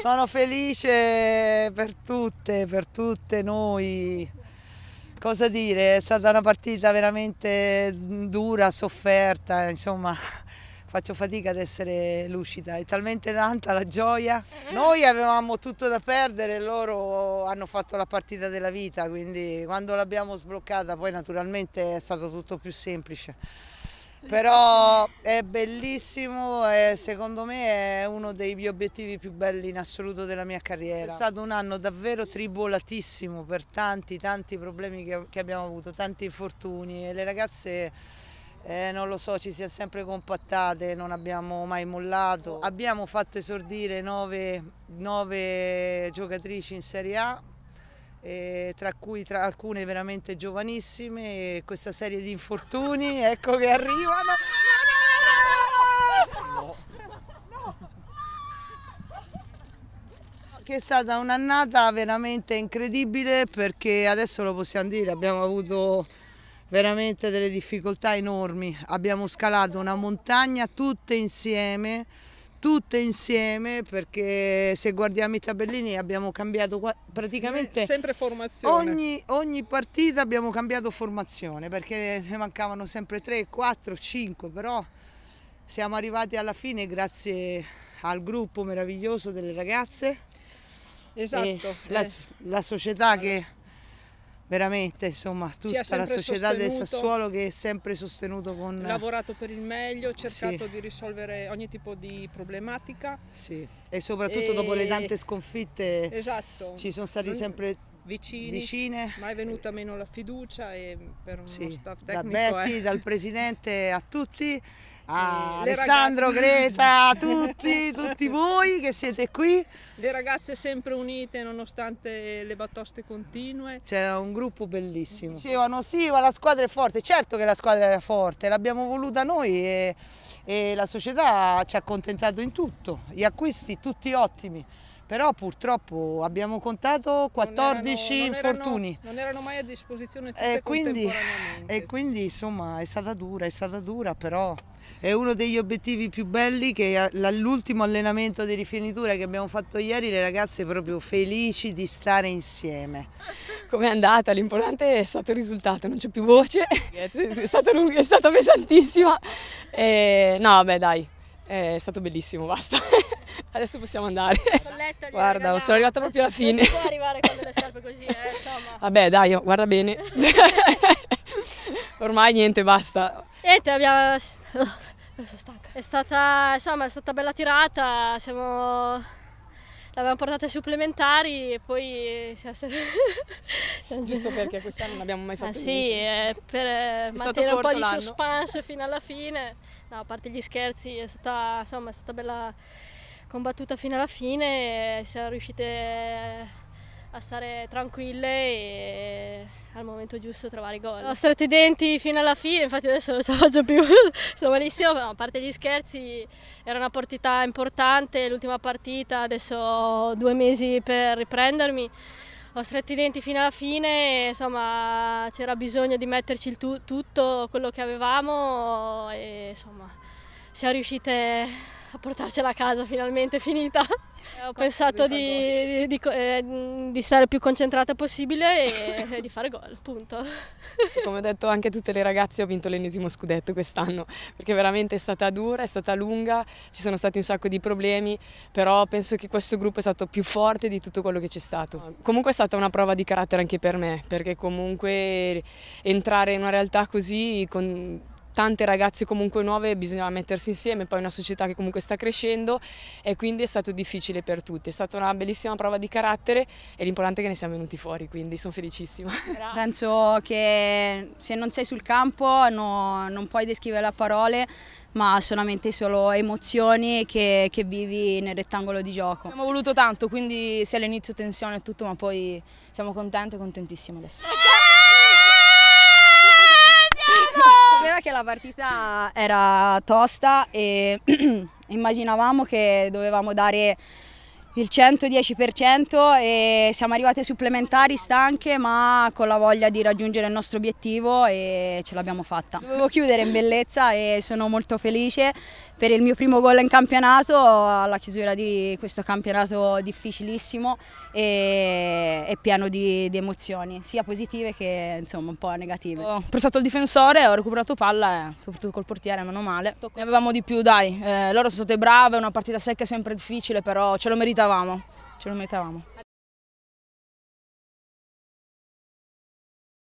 Sono felice per tutte, per tutte noi. Cosa dire, è stata una partita veramente dura, sofferta, insomma faccio fatica ad essere lucida, è talmente tanta la gioia. Eh. Noi avevamo tutto da perdere, loro hanno fatto la partita della vita, quindi quando l'abbiamo sbloccata poi naturalmente è stato tutto più semplice però è bellissimo e secondo me è uno degli obiettivi più belli in assoluto della mia carriera. È stato un anno davvero tribolatissimo per tanti, tanti problemi che, che abbiamo avuto, tanti infortuni e le ragazze... Eh, non lo so, ci si è sempre compattate, non abbiamo mai mollato. Abbiamo fatto esordire nove, nove giocatrici in Serie A, eh, tra cui tra alcune veramente giovanissime, questa serie di infortuni, ecco che arrivano. Che è stata un'annata veramente incredibile perché adesso lo possiamo dire, abbiamo avuto veramente delle difficoltà enormi, abbiamo scalato una montagna tutte insieme tutte insieme perché se guardiamo i tabellini abbiamo cambiato praticamente sempre formazione. Ogni, ogni partita abbiamo cambiato formazione perché ne mancavano sempre 3, 4, 5 però siamo arrivati alla fine grazie al gruppo meraviglioso delle ragazze esatto. la, eh. la società che veramente insomma tutta la società del Sassuolo che è sempre sostenuto con... Lavorato per il meglio, cercato sì. di risolvere ogni tipo di problematica. Sì, e soprattutto e... dopo le tante sconfitte esatto. ci sono stati sempre vicini, vicine. Ma venuta meno la fiducia e per uno sì, staff tecnico... Da Betty, eh. dal presidente a tutti Ah, eh, Alessandro, ragazze... Greta, tutti, tutti voi che siete qui. Le ragazze sempre unite nonostante le battoste continue. C'era un gruppo bellissimo. Dicevano sì, ma la squadra è forte. Certo che la squadra era forte, l'abbiamo voluta noi e, e la società ci ha accontentato in tutto. Gli acquisti tutti ottimi però purtroppo abbiamo contato 14 non erano, non infortuni. Erano, non erano mai a disposizione tutte e quindi, e quindi insomma è stata dura, è stata dura, però è uno degli obiettivi più belli che l'ultimo allenamento di rifinitura che abbiamo fatto ieri le ragazze proprio felici di stare insieme. Com'è andata? L'importante è stato il risultato, non c'è più voce, è stata, lunga, è stata pesantissima. E, no, beh dai, è stato bellissimo, basta. Adesso possiamo andare. Guarda, sono arrivata proprio alla fine. Non si può arrivare con delle scarpe così, eh, insomma. Vabbè, dai, guarda bene. Ormai niente, basta. Niente, abbiamo... Oh, è stata, insomma, è stata bella tirata, siamo l'avevamo portata ai supplementari e poi giusto perché quest'anno non abbiamo mai ah, fatto ah, niente. Sì, eh, per eh, mantenere un po' di suspense fino alla fine. No, a parte gli scherzi, è stata, insomma, è stata bella combattuta fino alla fine, eh, siamo riuscite a stare tranquille e al momento giusto trovare i gol. Ho stretto i denti fino alla fine, infatti adesso non ce la faccio più, sto malissimo, ma a parte gli scherzi era una partita importante, l'ultima partita, adesso ho due mesi per riprendermi ho stretto i denti fino alla fine, e, insomma c'era bisogno di metterci il tu tutto quello che avevamo e insomma siamo riuscite a portarcela a casa finalmente finita. Eh, ho pensato di, di, di, eh, di, stare più concentrata possibile e, e di fare gol, punto. Come ho detto anche a tutte le ragazze, ho vinto l'ennesimo scudetto quest'anno, perché veramente è stata dura, è stata lunga, ci sono stati un sacco di problemi, però penso che questo gruppo è stato più forte di tutto quello che c'è stato. Comunque è stata una prova di carattere anche per me, perché comunque entrare in una realtà così con tante ragazze comunque nuove, bisognava mettersi insieme, poi una società che comunque sta crescendo e quindi è stato difficile per tutti. È stata una bellissima prova di carattere e l'importante è che ne siamo venuti fuori, quindi sono felicissima. Penso che se non sei sul campo no, non puoi descrivere a parole, ma solamente solo emozioni che, che, vivi nel rettangolo di gioco. Abbiamo voluto tanto, quindi sia all'inizio tensione e tutto, ma poi siamo contenti e contentissimi adesso. che la partita era tosta e immaginavamo che dovevamo dare il 110% e siamo arrivate supplementari stanche ma con la voglia di raggiungere il nostro obiettivo e ce l'abbiamo fatta. Dovevo chiudere in bellezza e sono molto felice per il mio primo gol in campionato alla chiusura di questo campionato difficilissimo e, e pieno di, di, emozioni sia positive che insomma un po' negative. Ho pressato il difensore, ho recuperato palla eh, soprattutto col portiere meno male. Ne avevamo di più dai, eh, loro sono state brave, una partita secca è sempre difficile però ce lo merita meritavamo, ce lo meritavamo.